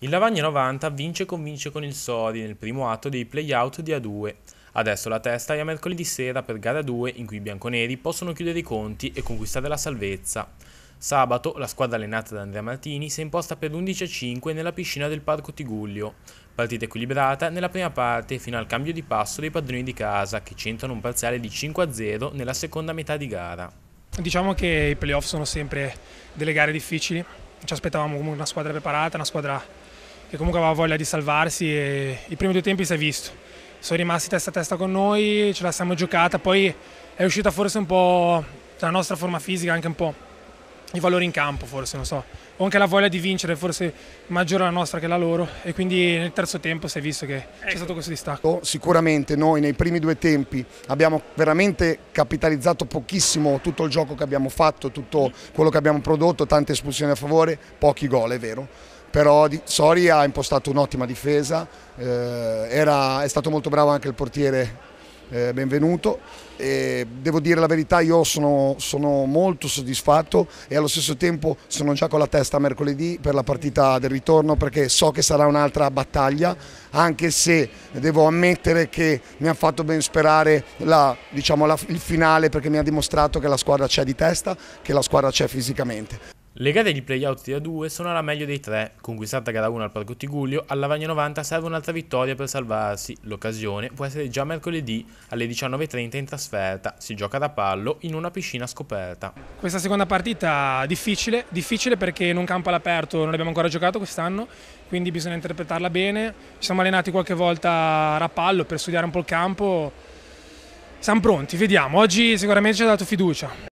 Il Lavagna 90 vince e convince con il Sori nel primo atto dei play-out di A2. Adesso la testa è a mercoledì sera per gara 2 in cui i bianconeri possono chiudere i conti e conquistare la salvezza. Sabato la squadra allenata da Andrea Martini si è imposta per 11-5 nella piscina del Parco Tiguglio. Partita equilibrata nella prima parte fino al cambio di passo dei padroni di casa che centrano un parziale di 5-0 nella seconda metà di gara. Diciamo che i playoff sono sempre delle gare difficili ci aspettavamo comunque una squadra preparata, una squadra che comunque aveva voglia di salvarsi e i primi due tempi si è visto. Sono rimasti testa a testa con noi, ce la siamo giocata, poi è uscita forse un po' dalla nostra forma fisica anche un po' i valori in campo forse, non so, o anche la voglia di vincere forse maggiore la nostra che la loro e quindi nel terzo tempo si è visto che ecco. c'è stato questo distacco. Oh, sicuramente noi nei primi due tempi abbiamo veramente capitalizzato pochissimo tutto il gioco che abbiamo fatto, tutto quello che abbiamo prodotto, tante espulsioni a favore, pochi gol è vero, però Sori ha impostato un'ottima difesa, eh, era, è stato molto bravo anche il portiere eh, benvenuto. E devo dire la verità, io sono, sono, molto soddisfatto e allo stesso tempo sono già con la testa mercoledì per la partita del ritorno perché so che sarà un'altra battaglia, anche se devo ammettere che mi ha fatto ben sperare la, diciamo, la, il finale perché mi ha dimostrato che la squadra c'è di testa, che la squadra c'è fisicamente. Le gare di playout di A2 sono alla meglio dei tre, conquistata gara 1 al Parco Tiguglio, alla Vagna 90 serve un'altra vittoria per salvarsi, l'occasione può essere già mercoledì alle 19.30 in trasferta, si gioca da pallo in una piscina scoperta. Questa seconda partita difficile, difficile perché in un campo all'aperto non abbiamo ancora giocato quest'anno, quindi bisogna interpretarla bene, ci siamo allenati qualche volta a rappallo per studiare un po' il campo, siamo pronti, vediamo, oggi sicuramente ci ha dato fiducia.